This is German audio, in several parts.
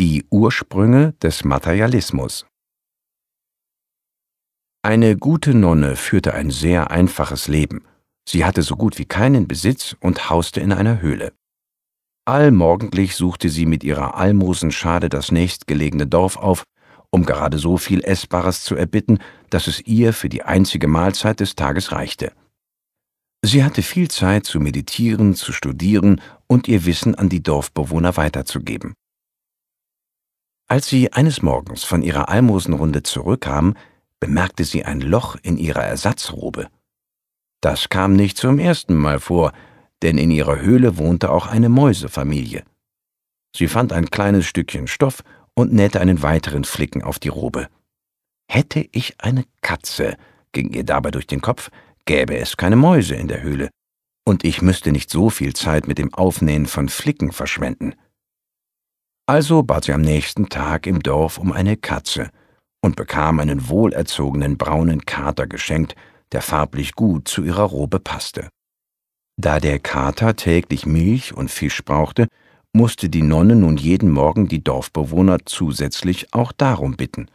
Die Ursprünge des Materialismus Eine gute Nonne führte ein sehr einfaches Leben. Sie hatte so gut wie keinen Besitz und hauste in einer Höhle. Allmorgendlich suchte sie mit ihrer Almosenschade das nächstgelegene Dorf auf, um gerade so viel Essbares zu erbitten, dass es ihr für die einzige Mahlzeit des Tages reichte. Sie hatte viel Zeit zu meditieren, zu studieren und ihr Wissen an die Dorfbewohner weiterzugeben. Als sie eines Morgens von ihrer Almosenrunde zurückkam, bemerkte sie ein Loch in ihrer Ersatzrobe. Das kam nicht zum ersten Mal vor, denn in ihrer Höhle wohnte auch eine Mäusefamilie. Sie fand ein kleines Stückchen Stoff und nähte einen weiteren Flicken auf die Robe. Hätte ich eine Katze, ging ihr dabei durch den Kopf, gäbe es keine Mäuse in der Höhle, und ich müsste nicht so viel Zeit mit dem Aufnähen von Flicken verschwenden. Also bat sie am nächsten Tag im Dorf um eine Katze und bekam einen wohlerzogenen braunen Kater geschenkt, der farblich gut zu ihrer Robe passte. Da der Kater täglich Milch und Fisch brauchte, musste die Nonne nun jeden Morgen die Dorfbewohner zusätzlich auch darum bitten.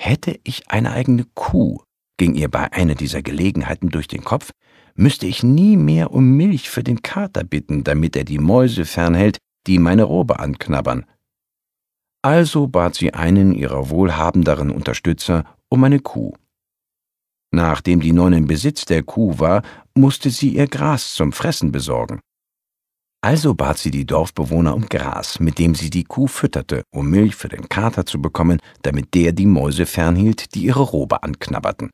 Hätte ich eine eigene Kuh, ging ihr bei einer dieser Gelegenheiten durch den Kopf, müsste ich nie mehr um Milch für den Kater bitten, damit er die Mäuse fernhält, die meine Robe anknabbern. Also bat sie einen ihrer wohlhabenderen Unterstützer um eine Kuh. Nachdem die Nonne im Besitz der Kuh war, musste sie ihr Gras zum Fressen besorgen. Also bat sie die Dorfbewohner um Gras, mit dem sie die Kuh fütterte, um Milch für den Kater zu bekommen, damit der die Mäuse fernhielt, die ihre Robe anknabberten.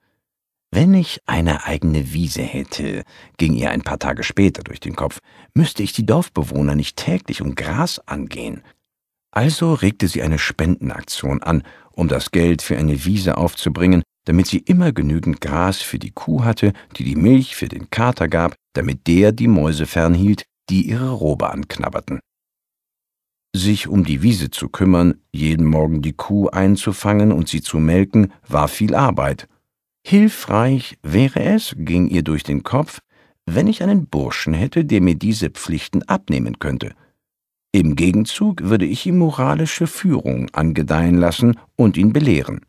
Wenn ich eine eigene Wiese hätte, ging ihr ein paar Tage später durch den Kopf, müsste ich die Dorfbewohner nicht täglich um Gras angehen. Also regte sie eine Spendenaktion an, um das Geld für eine Wiese aufzubringen, damit sie immer genügend Gras für die Kuh hatte, die die Milch für den Kater gab, damit der die Mäuse fernhielt, die ihre Robe anknabberten. Sich um die Wiese zu kümmern, jeden Morgen die Kuh einzufangen und sie zu melken, war viel Arbeit, Hilfreich wäre es, ging ihr durch den Kopf, wenn ich einen Burschen hätte, der mir diese Pflichten abnehmen könnte. Im Gegenzug würde ich ihm moralische Führung angedeihen lassen und ihn belehren.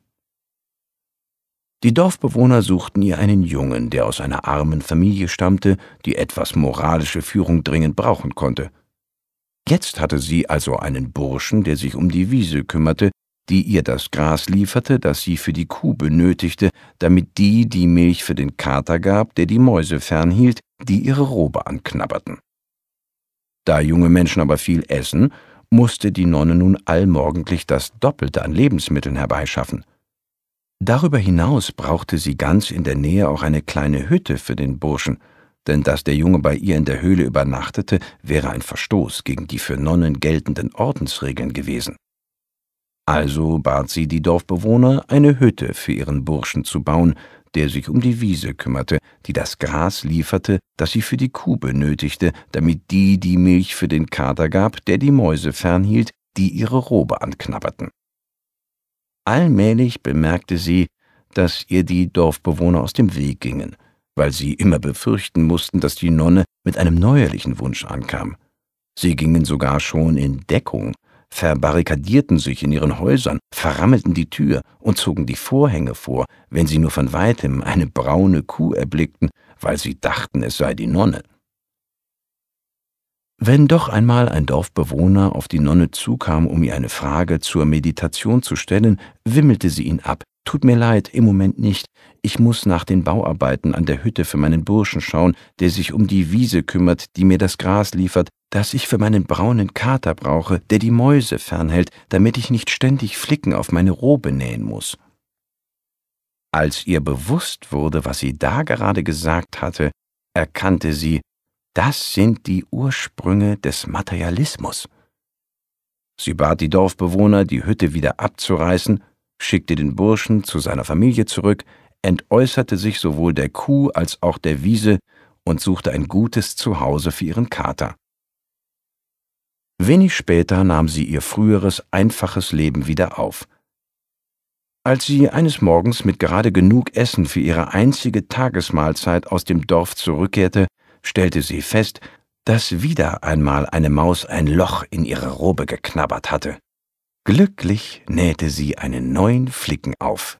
Die Dorfbewohner suchten ihr einen Jungen, der aus einer armen Familie stammte, die etwas moralische Führung dringend brauchen konnte. Jetzt hatte sie also einen Burschen, der sich um die Wiese kümmerte, die ihr das Gras lieferte, das sie für die Kuh benötigte, damit die die Milch für den Kater gab, der die Mäuse fernhielt, die ihre Robe anknabberten. Da junge Menschen aber viel essen, musste die Nonne nun allmorgendlich das Doppelte an Lebensmitteln herbeischaffen. Darüber hinaus brauchte sie ganz in der Nähe auch eine kleine Hütte für den Burschen, denn dass der Junge bei ihr in der Höhle übernachtete, wäre ein Verstoß gegen die für Nonnen geltenden Ordensregeln gewesen. Also bat sie die Dorfbewohner, eine Hütte für ihren Burschen zu bauen, der sich um die Wiese kümmerte, die das Gras lieferte, das sie für die Kuh benötigte, damit die die Milch für den Kater gab, der die Mäuse fernhielt, die ihre Robe anknabberten. Allmählich bemerkte sie, dass ihr die Dorfbewohner aus dem Weg gingen, weil sie immer befürchten mussten, dass die Nonne mit einem neuerlichen Wunsch ankam. Sie gingen sogar schon in Deckung, verbarrikadierten sich in ihren Häusern, verrammelten die Tür und zogen die Vorhänge vor, wenn sie nur von weitem eine braune Kuh erblickten, weil sie dachten, es sei die Nonne. Wenn doch einmal ein Dorfbewohner auf die Nonne zukam, um ihr eine Frage zur Meditation zu stellen, wimmelte sie ihn ab, Tut mir leid, im Moment nicht. Ich muss nach den Bauarbeiten an der Hütte für meinen Burschen schauen, der sich um die Wiese kümmert, die mir das Gras liefert, das ich für meinen braunen Kater brauche, der die Mäuse fernhält, damit ich nicht ständig Flicken auf meine Robe nähen muss. Als ihr bewusst wurde, was sie da gerade gesagt hatte, erkannte sie, das sind die Ursprünge des Materialismus. Sie bat die Dorfbewohner, die Hütte wieder abzureißen schickte den Burschen zu seiner Familie zurück, entäußerte sich sowohl der Kuh als auch der Wiese und suchte ein gutes Zuhause für ihren Kater. Wenig später nahm sie ihr früheres, einfaches Leben wieder auf. Als sie eines Morgens mit gerade genug Essen für ihre einzige Tagesmahlzeit aus dem Dorf zurückkehrte, stellte sie fest, dass wieder einmal eine Maus ein Loch in ihre Robe geknabbert hatte. Glücklich nähte sie einen neuen Flicken auf